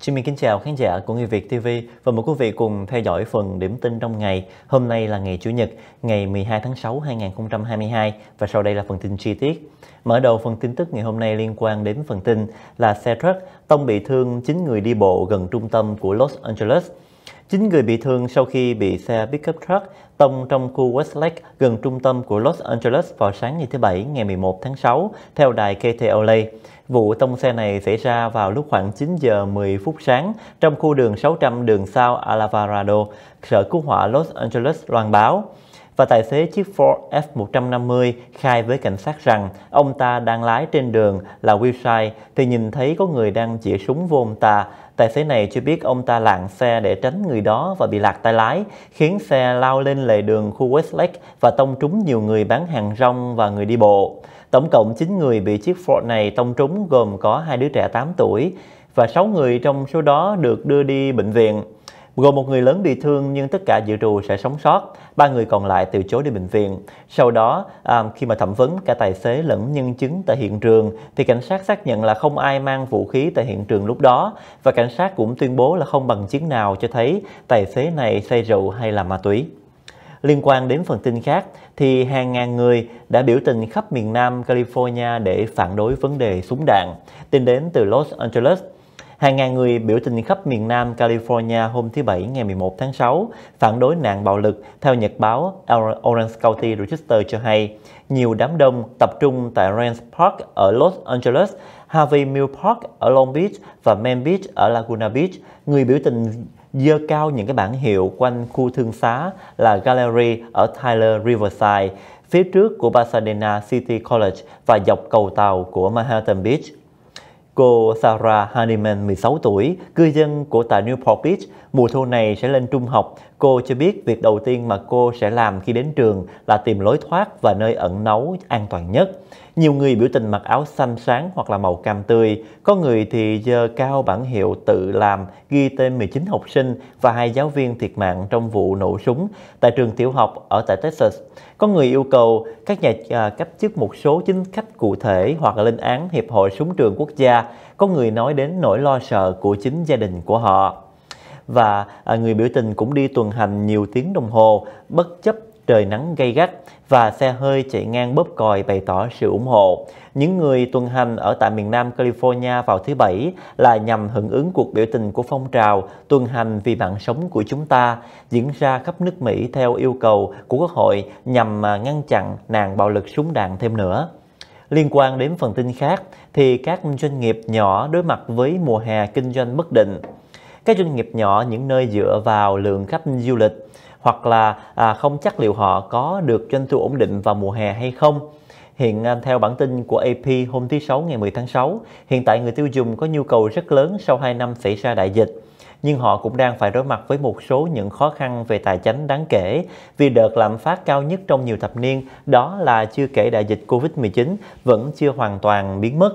Xin mình kính chào khán giả của Người Việt TV và mời quý vị cùng theo dõi phần điểm tin trong ngày. Hôm nay là ngày Chủ nhật, ngày 12 tháng 6 2022 và sau đây là phần tin chi tiết. Mở đầu phần tin tức ngày hôm nay liên quan đến phần tin là xe truck tông bị thương 9 người đi bộ gần trung tâm của Los Angeles. 9 người bị thương sau khi bị xe pickup truck tông trong khu Westlake gần trung tâm của Los Angeles vào sáng ngày thứ Bảy ngày 11 tháng 6, theo đài KTLA. Vụ tông xe này xảy ra vào lúc khoảng 9 giờ 10 phút sáng trong khu đường 600 đường South Alvarado, Sở Cứu hỏa Los Angeles loan báo và tài xế chiếc Ford F150 khai với cảnh sát rằng ông ta đang lái trên đường là Wilshire thì nhìn thấy có người đang chĩa súng vô ông ta. Tài xế này cho biết ông ta lạng xe để tránh người đó và bị lạc tay lái, khiến xe lao lên lề đường khu Westlake và tông trúng nhiều người bán hàng rong và người đi bộ. Tổng cộng 9 người bị chiếc Ford này tông trúng gồm có hai đứa trẻ 8 tuổi và 6 người trong số đó được đưa đi bệnh viện gồm một người lớn bị thương nhưng tất cả dự trù sẽ sống sót, ba người còn lại từ chối đi bệnh viện. Sau đó, à, khi mà thẩm vấn cả tài xế lẫn nhân chứng tại hiện trường, thì cảnh sát xác nhận là không ai mang vũ khí tại hiện trường lúc đó và cảnh sát cũng tuyên bố là không bằng chứng nào cho thấy tài xế này say rượu hay là ma túy. Liên quan đến phần tin khác, thì hàng ngàn người đã biểu tình khắp miền Nam California để phản đối vấn đề súng đạn, tin đến từ Los Angeles. Hàng ngàn người biểu tình khắp miền Nam California hôm thứ Bảy ngày 11 tháng 6 phản đối nạn bạo lực, theo nhật báo Orange County Register cho hay. Nhiều đám đông tập trung tại Rance Park ở Los Angeles, Harvey Mill Park ở Long Beach và Man Beach ở Laguna Beach. Người biểu tình dơ cao những cái bảng hiệu quanh khu thương xá là Gallery ở Tyler Riverside, phía trước của Pasadena City College và dọc cầu tàu của Manhattan Beach. Cô Sarah Honeyman, 16 tuổi, cư dân của tại Newport Beach Mùa thu này sẽ lên trung học, cô cho biết việc đầu tiên mà cô sẽ làm khi đến trường là tìm lối thoát và nơi ẩn náu an toàn nhất. Nhiều người biểu tình mặc áo xanh sáng hoặc là màu cam tươi, có người thì dơ cao bản hiệu tự làm ghi tên 19 học sinh và hai giáo viên thiệt mạng trong vụ nổ súng tại trường tiểu học ở tại Texas. Có người yêu cầu các nhà à, cấp chức một số chính khách cụ thể hoặc là lên án Hiệp hội Súng trường Quốc gia. Có người nói đến nỗi lo sợ của chính gia đình của họ và à, người biểu tình cũng đi tuần hành nhiều tiếng đồng hồ bất chấp trời nắng gay gắt và xe hơi chạy ngang bóp còi bày tỏ sự ủng hộ. Những người tuần hành ở tại miền Nam California vào thứ Bảy là nhằm hưởng ứng cuộc biểu tình của phong trào tuần hành vì mạng sống của chúng ta diễn ra khắp nước Mỹ theo yêu cầu của Quốc hội nhằm à, ngăn chặn nạn bạo lực súng đạn thêm nữa. Liên quan đến phần tin khác thì các doanh nghiệp nhỏ đối mặt với mùa hè kinh doanh bất định các doanh nghiệp nhỏ những nơi dựa vào lượng khách du lịch hoặc là à, không chắc liệu họ có được doanh thu ổn định vào mùa hè hay không. Hiện à, theo bản tin của AP hôm thứ Sáu ngày 10 tháng 6, hiện tại người tiêu dùng có nhu cầu rất lớn sau 2 năm xảy ra đại dịch. Nhưng họ cũng đang phải đối mặt với một số những khó khăn về tài chính đáng kể vì đợt lạm phát cao nhất trong nhiều thập niên đó là chưa kể đại dịch Covid-19 vẫn chưa hoàn toàn biến mất.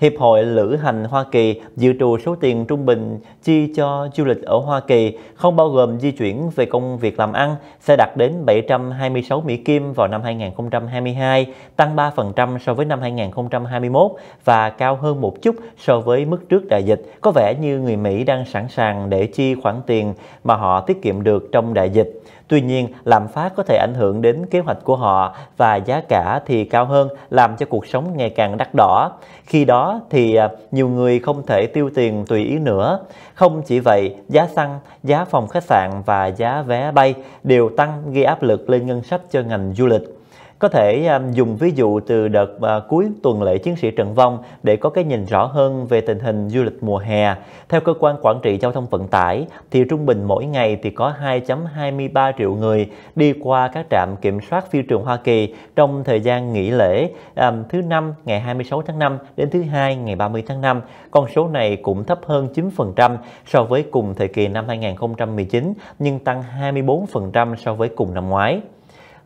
Hiệp hội Lữ hành Hoa Kỳ dự trù số tiền trung bình chi cho du lịch ở Hoa Kỳ, không bao gồm di chuyển về công việc làm ăn, sẽ đạt đến 726 Mỹ Kim vào năm 2022, tăng 3% so với năm 2021 và cao hơn một chút so với mức trước đại dịch. Có vẻ như người Mỹ đang sẵn sàng để chi khoản tiền mà họ tiết kiệm được trong đại dịch. Tuy nhiên, lạm phát có thể ảnh hưởng đến kế hoạch của họ và giá cả thì cao hơn làm cho cuộc sống ngày càng đắt đỏ. Khi đó thì à, nhiều người không thể tiêu tiền tùy ý nữa. Không chỉ vậy, giá xăng, giá phòng khách sạn và giá vé bay đều tăng gây áp lực lên ngân sách cho ngành du lịch. Có thể um, dùng ví dụ từ đợt à, cuối tuần lễ chiến sĩ trận vong để có cái nhìn rõ hơn về tình hình du lịch mùa hè. Theo cơ quan quản trị giao thông vận tải thì trung bình mỗi ngày thì có 2.23 triệu người đi qua các trạm kiểm soát phi trường Hoa Kỳ trong thời gian nghỉ lễ um, thứ năm ngày 26 tháng 5 đến thứ hai ngày 30 tháng 5. Con số này cũng thấp hơn 9% so với cùng thời kỳ năm 2019 nhưng tăng 24% so với cùng năm ngoái.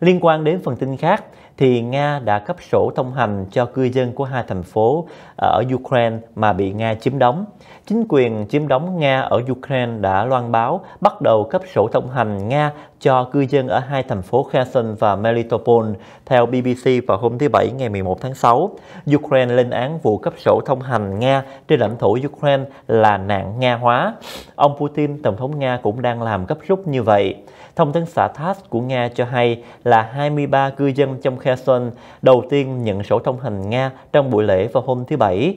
Liên quan đến phần tin khác, thì Nga đã cấp sổ thông hành cho cư dân của hai thành phố à, ở Ukraine mà bị Nga chiếm đóng. Chính quyền chiếm đóng Nga ở Ukraine đã loan báo bắt đầu cấp sổ thông hành Nga cho cư dân ở hai thành phố Kherson và Melitopol, theo BBC vào hôm thứ Bảy ngày 11 tháng 6. Ukraine lên án vụ cấp sổ thông hành Nga trên lãnh thổ Ukraine là nạn Nga hóa. Ông Putin, Tổng thống Nga cũng đang làm cấp rút như vậy. Thông tấn xã TASS của Nga cho hay là 23 cư dân trong Kherson đầu tiên nhận sổ thông hành Nga trong buổi lễ vào hôm thứ Bảy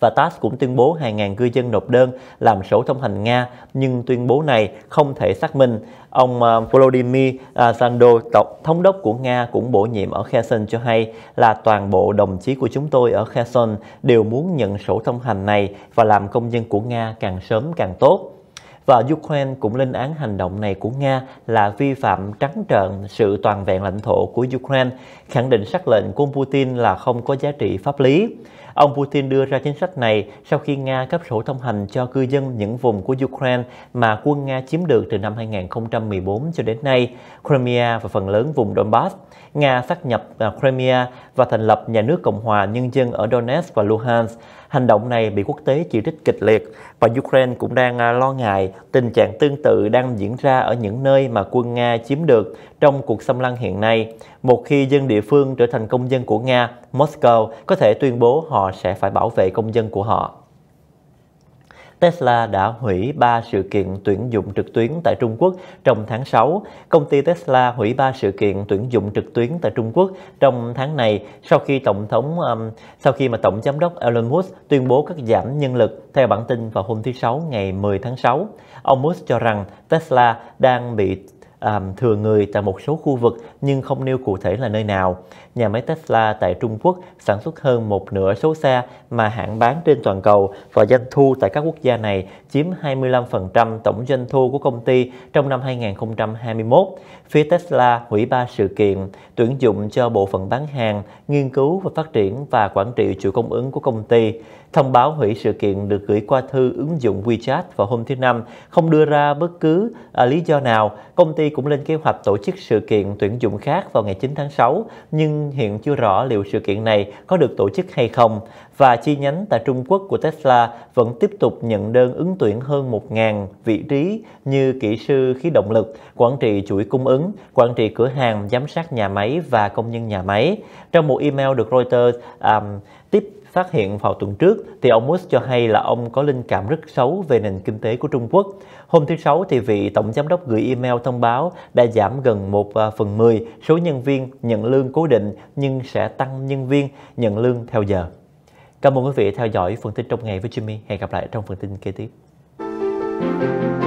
và TASS cũng tuyên bố hàng ngàn cư dân nộp đơn làm sổ thông hành Nga, nhưng tuyên bố này không thể xác minh. Ông à, Volodymyr Zando, thống đốc của Nga cũng bổ nhiệm ở Kherson cho hay là toàn bộ đồng chí của chúng tôi ở Kherson đều muốn nhận sổ thông hành này và làm công dân của Nga càng sớm càng tốt. Và Ukraine cũng lên án hành động này của Nga là vi phạm trắng trợn sự toàn vẹn lãnh thổ của Ukraine, khẳng định sắc lệnh của Putin là không có giá trị pháp lý. Ông Putin đưa ra chính sách này sau khi Nga cấp sổ thông hành cho cư dân những vùng của Ukraine mà quân Nga chiếm được từ năm 2014 cho đến nay, Crimea và phần lớn vùng Donbass. Nga xác nhập à, Crimea và thành lập nhà nước Cộng hòa Nhân dân ở Donetsk và Luhansk. Hành động này bị quốc tế chỉ trích kịch liệt và Ukraine cũng đang à, lo ngại tình trạng tương tự đang diễn ra ở những nơi mà quân Nga chiếm được trong cuộc xâm lăng hiện nay. Một khi dân địa phương trở thành công dân của Nga, Moscow có thể tuyên bố họ sẽ phải bảo vệ công dân của họ. Tesla đã hủy 3 sự kiện tuyển dụng trực tuyến tại Trung Quốc trong tháng 6. Công ty Tesla hủy 3 sự kiện tuyển dụng trực tuyến tại Trung Quốc trong tháng này sau khi tổng thống um, sau khi mà tổng giám đốc Elon Musk tuyên bố cắt giảm nhân lực theo bản tin vào hôm thứ sáu ngày 10 tháng 6. Ông Musk cho rằng Tesla đang bị um, thừa người tại một số khu vực nhưng không nêu cụ thể là nơi nào. Nhà máy Tesla tại Trung Quốc sản xuất hơn một nửa số xe mà hãng bán trên toàn cầu và doanh thu tại các quốc gia này chiếm 25% tổng doanh thu của công ty trong năm 2021. Phía Tesla hủy ba sự kiện tuyển dụng cho bộ phận bán hàng, nghiên cứu và phát triển và quản trị chuỗi cung ứng của công ty. Thông báo hủy sự kiện được gửi qua thư ứng dụng WeChat vào hôm thứ Năm, không đưa ra bất cứ à, lý do nào. Công ty cũng lên kế hoạch tổ chức sự kiện tuyển dụng khác vào ngày 9 tháng 6, nhưng hiện chưa rõ liệu sự kiện này có được tổ chức hay không. Và chi nhánh tại Trung Quốc của Tesla vẫn tiếp tục nhận đơn ứng tuyển hơn 1.000 vị trí như kỹ sư khí động lực, quản trị chuỗi cung ứng, quản trị cửa hàng, giám sát nhà máy và công nhân nhà máy. Trong một email được Reuters um, tiếp phát hiện vào tuần trước thì ông Musk cho hay là ông có linh cảm rất xấu về nền kinh tế của Trung Quốc. Hôm thứ Sáu thì vị tổng giám đốc gửi email thông báo đã giảm gần 1 à, phần 10 số nhân viên nhận lương cố định nhưng sẽ tăng nhân viên nhận lương theo giờ. Cảm ơn quý vị theo dõi phần tin trong ngày với Jimmy. Hẹn gặp lại trong phần tin kế tiếp. Thank you.